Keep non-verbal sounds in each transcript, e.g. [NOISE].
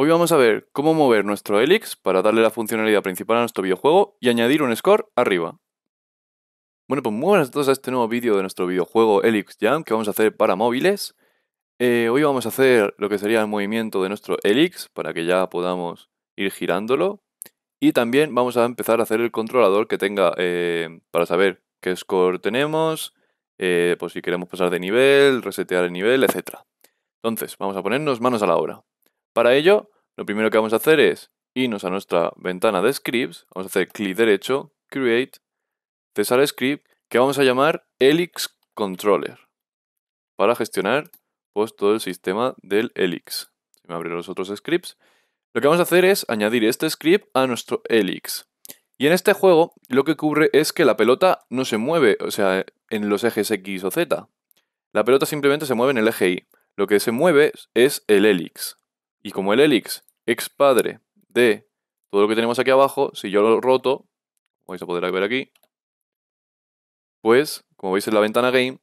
Hoy vamos a ver cómo mover nuestro Helix para darle la funcionalidad principal a nuestro videojuego y añadir un score arriba. Bueno, pues muy buenas a todos a este nuevo vídeo de nuestro videojuego Helix Jam que vamos a hacer para móviles. Eh, hoy vamos a hacer lo que sería el movimiento de nuestro Helix para que ya podamos ir girándolo. Y también vamos a empezar a hacer el controlador que tenga eh, para saber qué score tenemos, eh, pues si queremos pasar de nivel, resetear el nivel, etc. Entonces, vamos a ponernos manos a la obra. Para ello, lo primero que vamos a hacer es irnos a nuestra ventana de scripts, vamos a hacer clic derecho, create, cesar script, que vamos a llamar Helix Controller, para gestionar pues, todo el sistema del Helix. Si me abren los otros scripts. Lo que vamos a hacer es añadir este script a nuestro Helix. Y en este juego lo que ocurre es que la pelota no se mueve, o sea, en los ejes X o Z. La pelota simplemente se mueve en el eje Y. Lo que se mueve es el Helix. Y como el helix expadre padre de todo lo que tenemos aquí abajo, si yo lo roto, vais a poder ver aquí, pues, como veis en la ventana game,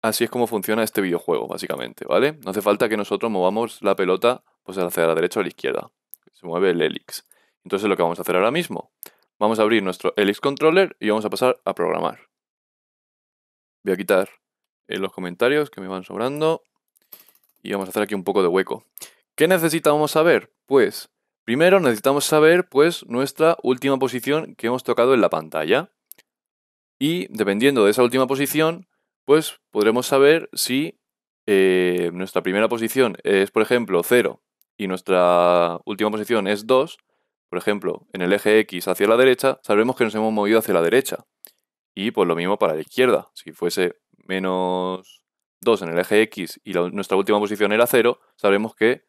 así es como funciona este videojuego, básicamente, ¿vale? No hace falta que nosotros movamos la pelota pues hacia la derecha o la izquierda. Se mueve el helix. Entonces lo que vamos a hacer ahora mismo, vamos a abrir nuestro helix controller y vamos a pasar a programar. Voy a quitar eh, los comentarios que me van sobrando y vamos a hacer aquí un poco de hueco. ¿Qué necesitamos saber? Pues, primero necesitamos saber pues nuestra última posición que hemos tocado en la pantalla. Y dependiendo de esa última posición, pues podremos saber si eh, nuestra primera posición es, por ejemplo, 0 y nuestra última posición es 2, por ejemplo, en el eje X hacia la derecha, sabremos que nos hemos movido hacia la derecha. Y pues lo mismo para la izquierda. Si fuese menos 2 en el eje X y nuestra última posición era 0, sabremos que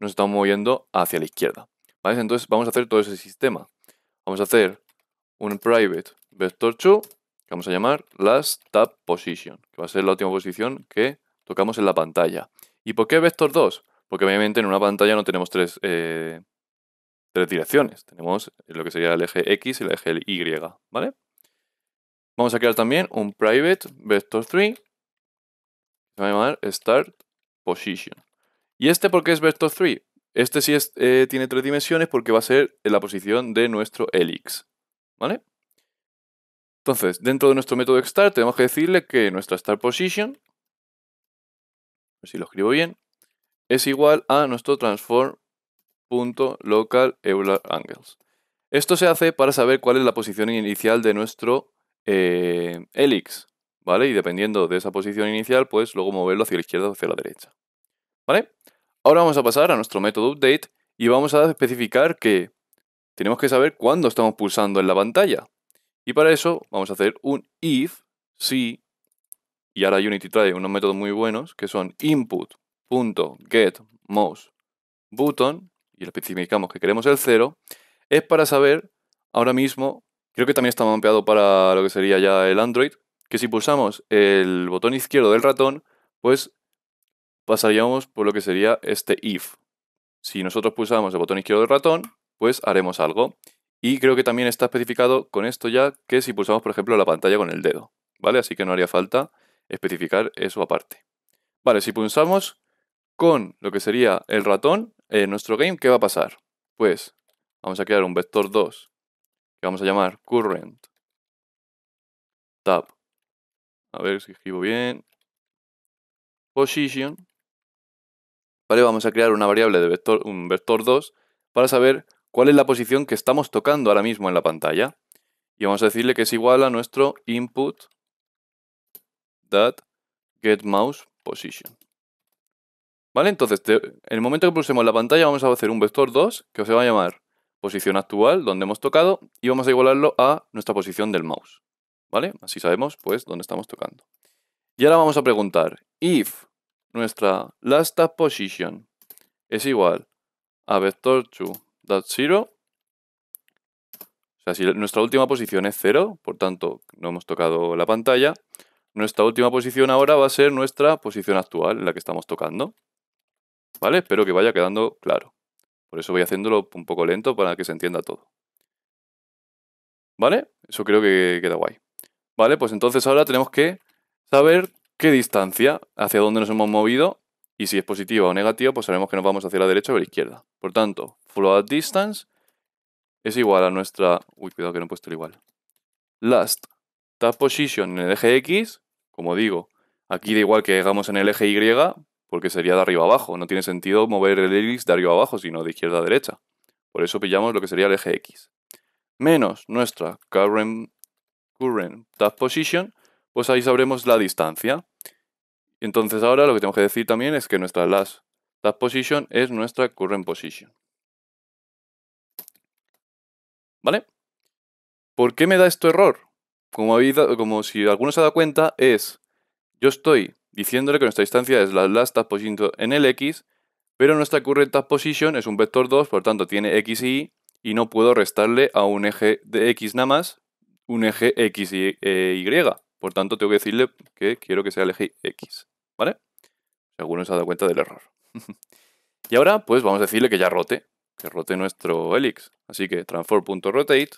nos estamos moviendo hacia la izquierda. Entonces vamos a hacer todo ese sistema. Vamos a hacer un private vector 2 que vamos a llamar last tab position, que va a ser la última posición que tocamos en la pantalla. ¿Y por qué vector 2? Porque obviamente en una pantalla no tenemos tres, eh, tres direcciones. Tenemos lo que sería el eje X y el eje Y, ¿vale? Vamos a crear también un private vector 3 que se va a llamar start position. ¿Y este por qué es vector 3? Este sí eh, tiene tres dimensiones porque va a ser la posición de nuestro helix. ¿Vale? Entonces, dentro de nuestro método start tenemos que decirle que nuestra start position, si lo escribo bien, es igual a nuestro transform.local Esto se hace para saber cuál es la posición inicial de nuestro eh, ¿vale? Y dependiendo de esa posición inicial, pues luego moverlo hacia la izquierda o hacia la derecha. ¿Vale? Ahora vamos a pasar a nuestro método update y vamos a especificar que tenemos que saber cuándo estamos pulsando en la pantalla. Y para eso vamos a hacer un if si, y ahora Unity trae unos métodos muy buenos que son input.getMouseButton, y especificamos que queremos el 0, es para saber ahora mismo, creo que también está mapeado para lo que sería ya el Android, que si pulsamos el botón izquierdo del ratón, pues pasaríamos por lo que sería este if. Si nosotros pulsamos el botón izquierdo del ratón, pues haremos algo. Y creo que también está especificado con esto ya que si pulsamos, por ejemplo, la pantalla con el dedo, ¿vale? Así que no haría falta especificar eso aparte. Vale, si pulsamos con lo que sería el ratón en nuestro game, ¿qué va a pasar? Pues vamos a crear un vector 2 que vamos a llamar current tab. A ver si escribo bien. Position Vamos a crear una variable de vector, un vector 2 para saber cuál es la posición que estamos tocando ahora mismo en la pantalla. Y vamos a decirle que es igual a nuestro input mouse position. ¿Vale? Entonces, en el momento que pulsemos la pantalla vamos a hacer un vector 2 que se va a llamar posición actual, donde hemos tocado, y vamos a igualarlo a nuestra posición del mouse. ¿Vale? Así sabemos, pues, dónde estamos tocando. Y ahora vamos a preguntar if nuestra last position es igual a vector2.0. O sea, si nuestra última posición es 0, por tanto no hemos tocado la pantalla, nuestra última posición ahora va a ser nuestra posición actual, en la que estamos tocando. ¿Vale? Espero que vaya quedando claro. Por eso voy haciéndolo un poco lento para que se entienda todo. ¿Vale? Eso creo que queda guay. ¿Vale? Pues entonces ahora tenemos que saber qué distancia, hacia dónde nos hemos movido, y si es positiva o negativa, pues sabemos que nos vamos hacia la derecha o la izquierda. Por tanto, float distance es igual a nuestra... Uy, cuidado que no he puesto el igual. Last tap position en el eje X, como digo, aquí da igual que hagamos en el eje Y, porque sería de arriba abajo. No tiene sentido mover el x de arriba abajo, sino de izquierda a derecha. Por eso pillamos lo que sería el eje X. Menos nuestra current, current position, pues ahí sabremos la distancia. Entonces ahora lo que tenemos que decir también es que nuestra last, last position es nuestra current position. ¿Vale? ¿Por qué me da esto error? Como, como si alguno se ha dado cuenta, es yo estoy diciéndole que nuestra distancia es la last task position en el x, pero nuestra current position es un vector 2, por tanto tiene x y y, y no puedo restarle a un eje de x nada más un eje x y eh, y. Por tanto, tengo que decirle que quiero que sea el eje X, ¿vale? Seguro se ha dado cuenta del error. [LAUGHS] y ahora, pues vamos a decirle que ya rote, que rote nuestro helix. Así que transform.rotate,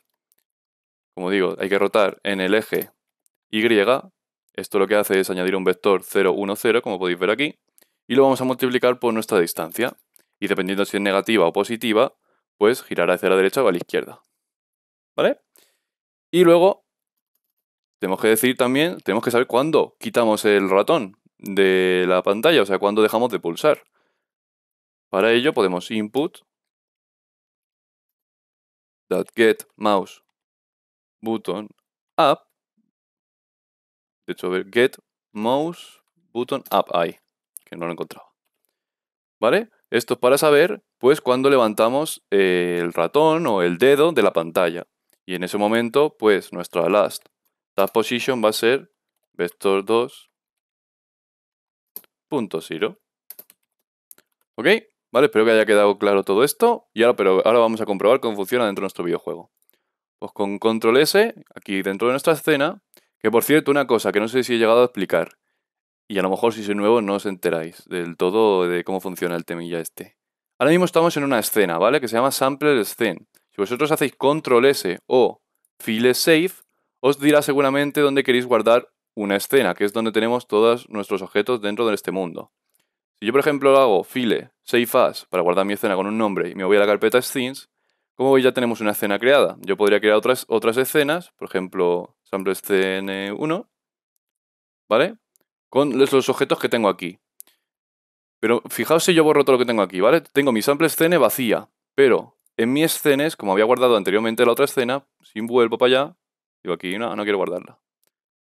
como digo, hay que rotar en el eje Y. Esto lo que hace es añadir un vector 0, 1, 0, como podéis ver aquí, y lo vamos a multiplicar por nuestra distancia. Y dependiendo si es negativa o positiva, pues girará hacia la derecha o a la izquierda. ¿Vale? Y luego tenemos que decir también, tenemos que saber cuándo quitamos el ratón de la pantalla, o sea, cuándo dejamos de pulsar. Para ello podemos input get mouse button up. De hecho, a ver, get mouse button up que no lo encontraba. ¿Vale? Esto es para saber, pues, cuando levantamos el ratón o el dedo de la pantalla. Y en ese momento, pues, nuestra last la position va a ser vector 2.0. ¿Ok? ¿Vale? Espero que haya quedado claro todo esto. Y ahora, pero ahora vamos a comprobar cómo funciona dentro de nuestro videojuego. Pues con control S, aquí dentro de nuestra escena, que por cierto, una cosa que no sé si he llegado a explicar, y a lo mejor si soy nuevo no os enteráis del todo de cómo funciona el temilla este. Ahora mismo estamos en una escena, ¿vale? Que se llama Sample Scene. Si vosotros hacéis control S o file save, os dirá seguramente dónde queréis guardar una escena, que es donde tenemos todos nuestros objetos dentro de este mundo. Si yo, por ejemplo, hago file save as para guardar mi escena con un nombre y me voy a la carpeta scenes, como veis ya tenemos una escena creada. Yo podría crear otras, otras escenas, por ejemplo, sample scene 1, ¿vale? Con los objetos que tengo aquí. Pero fijaos si yo borro todo lo que tengo aquí, ¿vale? Tengo mi sample scene vacía, pero en mi escenes, como había guardado anteriormente la otra escena, si vuelvo para allá, aquí, no, no quiero guardarla.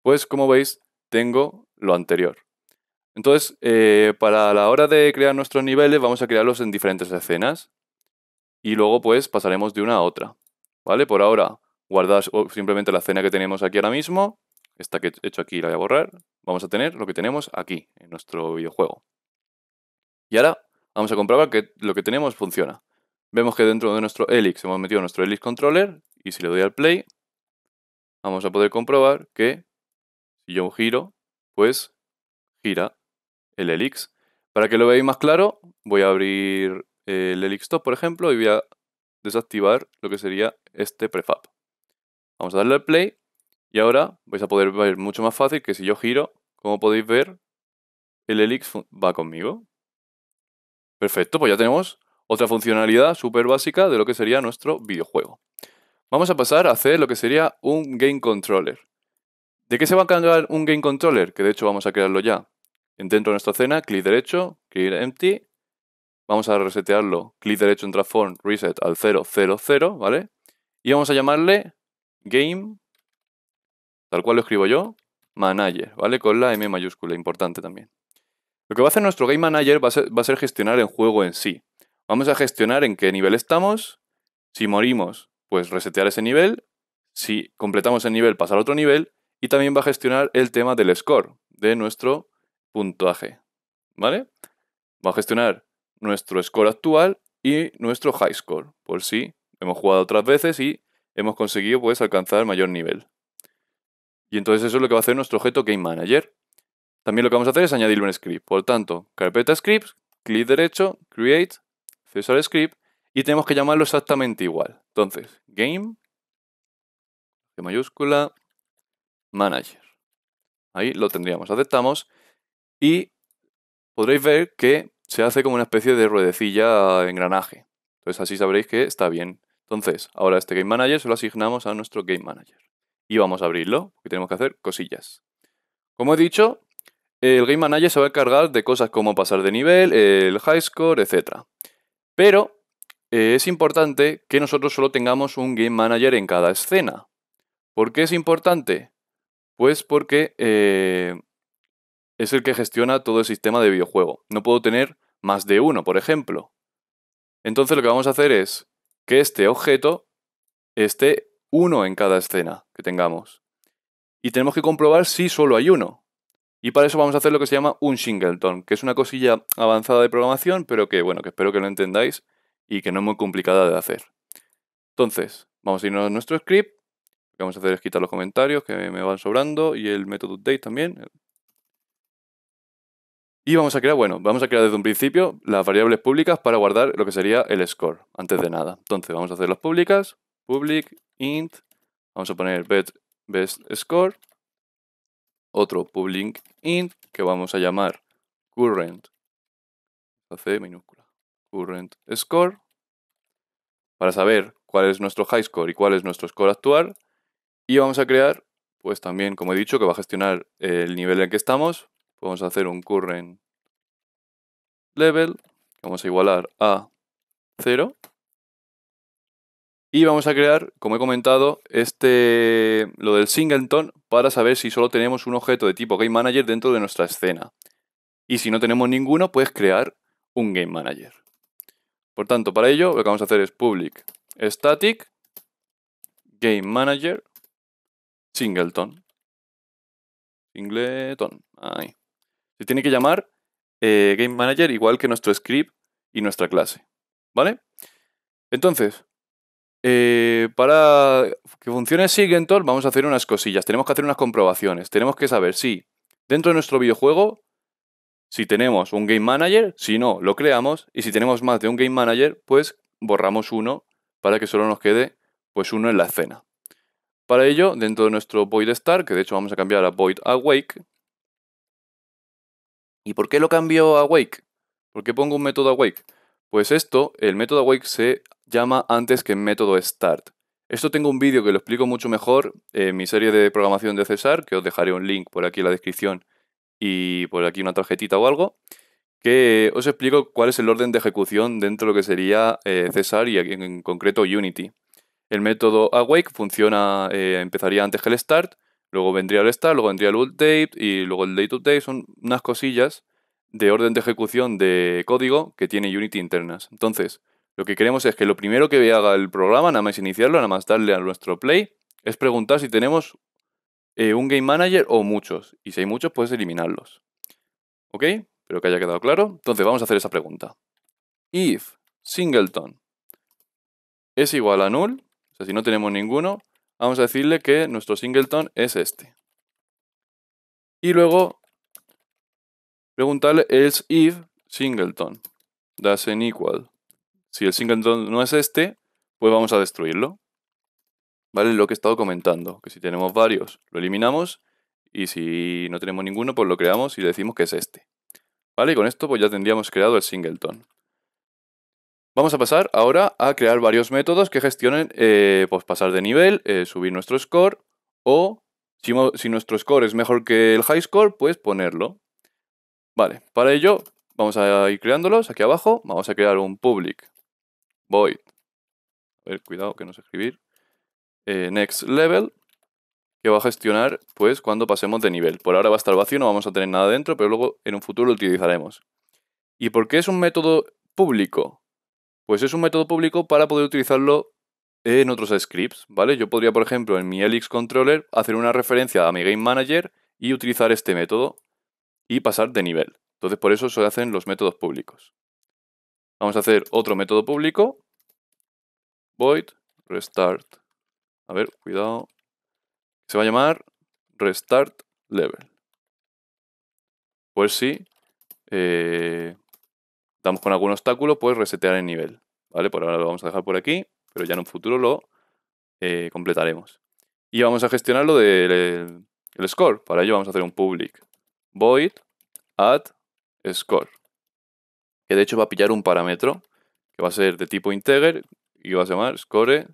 Pues como veis, tengo lo anterior. Entonces, eh, para la hora de crear nuestros niveles, vamos a crearlos en diferentes escenas. Y luego, pues, pasaremos de una a otra. ¿Vale? Por ahora, guardar simplemente la escena que tenemos aquí ahora mismo. Esta que he hecho aquí la voy a borrar. Vamos a tener lo que tenemos aquí, en nuestro videojuego. Y ahora vamos a comprobar que lo que tenemos funciona. Vemos que dentro de nuestro Helix hemos metido nuestro Helix Controller. Y si le doy al play, vamos a poder comprobar que si yo giro, pues gira el elix. Para que lo veáis más claro, voy a abrir el elix por ejemplo, y voy a desactivar lo que sería este prefab. Vamos a darle al play y ahora vais a poder ver mucho más fácil que si yo giro, como podéis ver, el elix va conmigo. Perfecto, pues ya tenemos otra funcionalidad súper básica de lo que sería nuestro videojuego. Vamos a pasar a hacer lo que sería un game controller. ¿De qué se va a cargar un game controller? Que de hecho vamos a crearlo ya. Dentro de nuestra escena, clic derecho, create empty. Vamos a resetearlo, clic derecho en transform, reset al 000, ¿vale? Y vamos a llamarle game, tal cual lo escribo yo, manager, ¿vale? Con la M mayúscula, importante también. Lo que va a hacer nuestro game manager va a va a ser gestionar el juego en sí. Vamos a gestionar en qué nivel estamos, si morimos, pues resetear ese nivel, si completamos el nivel, pasar a otro nivel, y también va a gestionar el tema del score, de nuestro puntaje, ¿vale? Va a gestionar nuestro score actual y nuestro high score, por si hemos jugado otras veces y hemos conseguido pues alcanzar mayor nivel. Y entonces eso es lo que va a hacer nuestro objeto Game Manager. También lo que vamos a hacer es añadirle un script. Por tanto, carpeta scripts, clic derecho, create, Cesar script y tenemos que llamarlo exactamente igual. Entonces, game, de mayúscula, manager. Ahí lo tendríamos, aceptamos y podréis ver que se hace como una especie de ruedecilla de engranaje. Entonces así sabréis que está bien. Entonces, ahora este game manager se lo asignamos a nuestro game manager. Y vamos a abrirlo, porque tenemos que hacer cosillas. Como he dicho, el game manager se va a cargar de cosas como pasar de nivel, el high score, etc. Pero eh, es importante que nosotros solo tengamos un game manager en cada escena. ¿Por qué es importante? Pues porque eh, es el que gestiona todo el sistema de videojuego. No puedo tener más de uno, por ejemplo. Entonces lo que vamos a hacer es que este objeto esté uno en cada escena que tengamos. Y tenemos que comprobar si solo hay uno. Y para eso vamos a hacer lo que se llama un singleton, que es una cosilla avanzada de programación, pero que bueno, que espero que lo entendáis y que no es muy complicada de hacer. Entonces, vamos a irnos a nuestro script. Lo que vamos a hacer es quitar los comentarios que me van sobrando y el método update también. Y vamos a crear, bueno, vamos a crear desde un principio las variables públicas para guardar lo que sería el score, antes de nada. Entonces, vamos a hacer las públicas, public, int, vamos a poner best, best score, otro public int que vamos a llamar current, C minúscula current score, para saber cuál es nuestro high score y cuál es nuestro score actual. Y vamos a crear, pues también, como he dicho, que va a gestionar el nivel en que estamos. Vamos a hacer un current level, vamos a igualar a 0. Y vamos a crear, como he comentado, este, lo del singleton para saber si solo tenemos un objeto de tipo game manager dentro de nuestra escena. Y si no tenemos ninguno, puedes crear un game manager. Por tanto, para ello lo que vamos a hacer es public static game manager singleton. Singleton. Ahí. Se tiene que llamar eh, game manager igual que nuestro script y nuestra clase. ¿Vale? Entonces, eh, para que funcione Singleton vamos a hacer unas cosillas. Tenemos que hacer unas comprobaciones. Tenemos que saber si dentro de nuestro videojuego si tenemos un game manager, si no, lo creamos, y si tenemos más de un game manager, pues borramos uno para que solo nos quede pues uno en la escena. Para ello, dentro de nuestro void que de hecho vamos a cambiar a void awake. ¿Y por qué lo cambio a awake? ¿Por qué pongo un método awake? Pues esto, el método awake se llama antes que método start. Esto tengo un vídeo que lo explico mucho mejor en mi serie de programación de César, que os dejaré un link por aquí en la descripción y por pues, aquí una tarjetita o algo, que os explico cuál es el orden de ejecución dentro de lo que sería eh, César y en, concreto Unity. El método awake funciona, eh, empezaría antes que el start, luego vendría el start, luego vendría el update y luego el date update. Son unas cosillas de orden de ejecución de código que tiene Unity internas. Entonces, lo que queremos es que lo primero que haga el programa, nada más iniciarlo, nada más darle a nuestro play, es preguntar si tenemos eh, un game manager o muchos. Y si hay muchos, puedes eliminarlos. ¿Ok? Espero que haya quedado claro. Entonces vamos a hacer esa pregunta. If singleton es igual a null, o sea, si no tenemos ninguno, vamos a decirle que nuestro singleton es este. Y luego preguntarle es if singleton doesn't equal. Si el singleton no es este, pues vamos a destruirlo. ¿vale? Lo que he estado comentando, que si tenemos varios lo eliminamos y si no tenemos ninguno pues lo creamos y le decimos que es este. ¿Vale? Y con esto pues ya tendríamos creado el singleton. Vamos a pasar ahora a crear varios métodos que gestionen eh, pues pasar de nivel, eh, subir nuestro score o si, nuestro score es mejor que el high score, pues ponerlo. Vale, para ello vamos a ir creándolos aquí abajo. Vamos a crear un public void. A ver, cuidado que no sé escribir eh, next level que va a gestionar pues cuando pasemos de nivel. Por ahora va a estar vacío, no vamos a tener nada dentro, pero luego en un futuro lo utilizaremos. ¿Y por qué es un método público? Pues es un método público para poder utilizarlo en otros scripts, ¿vale? Yo podría, por ejemplo, en mi Helix Controller hacer una referencia a mi Game Manager y utilizar este método y pasar de nivel. Entonces, por eso se hacen los métodos públicos. Vamos a hacer otro método público, void restart a ver, cuidado. Se va a llamar Restart Level. Pues si eh, damos con algún obstáculo, pues resetear el nivel. ¿Vale? Por ahora lo vamos a dejar por aquí, pero ya en un futuro lo eh, completaremos. Y vamos a gestionar lo del score. Para ello vamos a hacer un public void add score. Que de hecho va a pillar un parámetro que va a ser de tipo integer y va a llamar score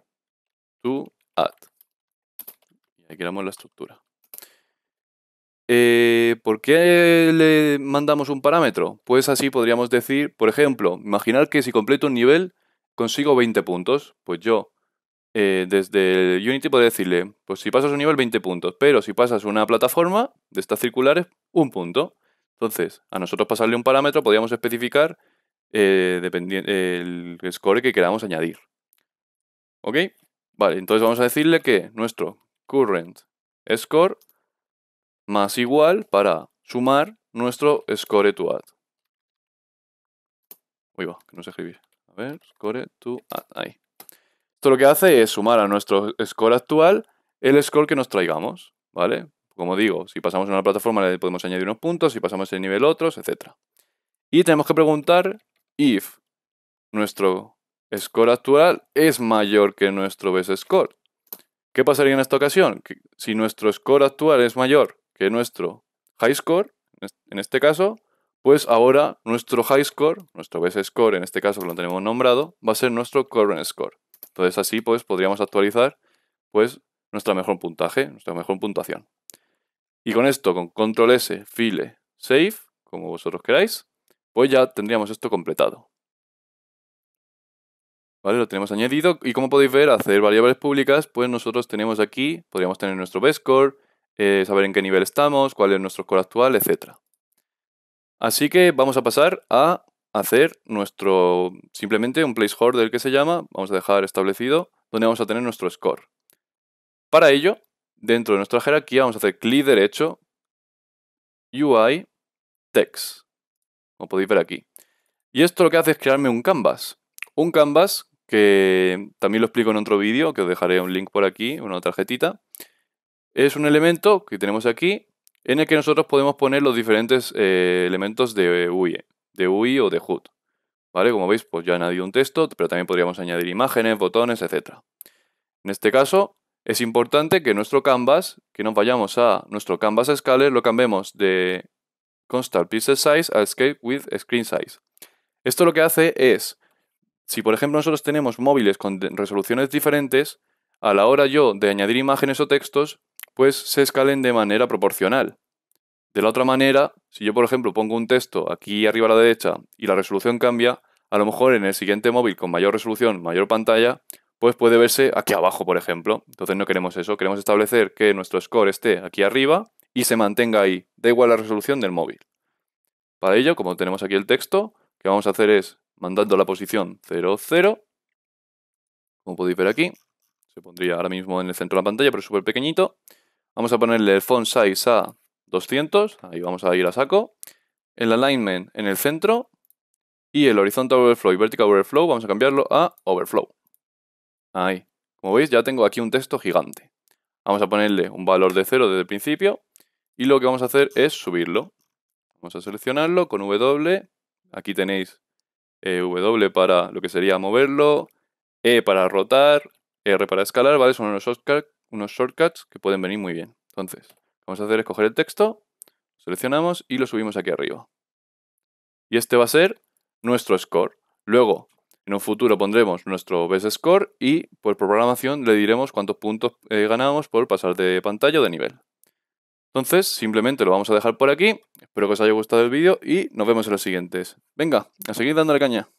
to add. Ah, y aquí creamos la estructura. Eh, ¿Por qué le mandamos un parámetro? Pues así podríamos decir, por ejemplo, imaginar que si completo un nivel consigo 20 puntos, pues yo eh, desde Unity puedo decirle, pues si pasas un nivel 20 puntos, pero si pasas una plataforma de estas circulares, un punto. Entonces, a nosotros pasarle un parámetro podríamos especificar eh, el score que queramos añadir. ¿Ok? Vale, entonces vamos a decirle que nuestro current score más igual para sumar nuestro score to add. Uy, va, que no se escribí. A ver, score to add, ahí. Esto lo que hace es sumar a nuestro score actual el score que nos traigamos, ¿vale? Como digo, si pasamos a una plataforma le podemos añadir unos puntos, si pasamos el nivel otros, etc. Y tenemos que preguntar if nuestro score actual es mayor que nuestro best score. ¿Qué pasaría en esta ocasión? si nuestro score actual es mayor que nuestro high score, en este caso, pues ahora nuestro high score, nuestro best score, en este caso que lo tenemos nombrado, va a ser nuestro current score. Entonces así pues podríamos actualizar pues nuestro mejor puntaje, nuestra mejor puntuación. Y con esto, con control S, file, save, como vosotros queráis, pues ya tendríamos esto completado. Lo tenemos añadido y como podéis ver, hacer variables públicas, pues nosotros tenemos aquí, podríamos tener nuestro best score, eh, saber en qué nivel estamos, cuál es nuestro score actual, etc. Así que vamos a pasar a hacer nuestro, simplemente un placeholder que se llama, vamos a dejar establecido, donde vamos a tener nuestro score. Para ello, dentro de nuestra jerarquía vamos a hacer clic derecho, UI, text, como podéis ver aquí. Y esto lo que hace es crearme un canvas. Un canvas que también lo explico en otro vídeo, que os dejaré un link por aquí, una tarjetita. Es un elemento que tenemos aquí en el que nosotros podemos poner los diferentes eh, elementos de UI, de UI o de HUD. ¿Vale? Como veis, pues ya añadí un texto, pero también podríamos añadir imágenes, botones, etc. En este caso, es importante que nuestro canvas, que nos vayamos a nuestro canvas scaler, lo cambiemos de constant pixel size a scale with screen size. Esto lo que hace es si, por ejemplo, nosotros tenemos móviles con resoluciones diferentes, a la hora yo de añadir imágenes o textos, pues se escalen de manera proporcional. De la otra manera, si yo, por ejemplo, pongo un texto aquí arriba a la derecha y la resolución cambia, a lo mejor en el siguiente móvil con mayor resolución, mayor pantalla, pues puede verse aquí abajo, por ejemplo. Entonces no queremos eso, queremos establecer que nuestro score esté aquí arriba y se mantenga ahí, da igual la resolución del móvil. Para ello, como tenemos aquí el texto, que vamos a hacer es mandando la posición 0, 0. Como podéis ver aquí, se pondría ahora mismo en el centro de la pantalla, pero súper pequeñito. Vamos a ponerle el font size a 200, ahí vamos a ir a saco. El alignment en el centro y el horizontal overflow y vertical overflow vamos a cambiarlo a overflow. Ahí. Como veis ya tengo aquí un texto gigante. Vamos a ponerle un valor de 0 desde el principio y lo que vamos a hacer es subirlo. Vamos a seleccionarlo con W. Aquí tenéis eh, w para lo que sería moverlo, E para rotar, R para escalar, ¿vale? Son unos, unos shortcuts que pueden venir muy bien. Entonces, lo que vamos a hacer es coger el texto, seleccionamos y lo subimos aquí arriba. Y este va a ser nuestro score. Luego, en un futuro pondremos nuestro best score y por programación le diremos cuántos puntos eh, ganamos por pasar de pantalla o de nivel. Entonces, simplemente lo vamos a dejar por aquí. Espero que os haya gustado el vídeo y nos vemos en los siguientes. Venga, a seguir dándole caña.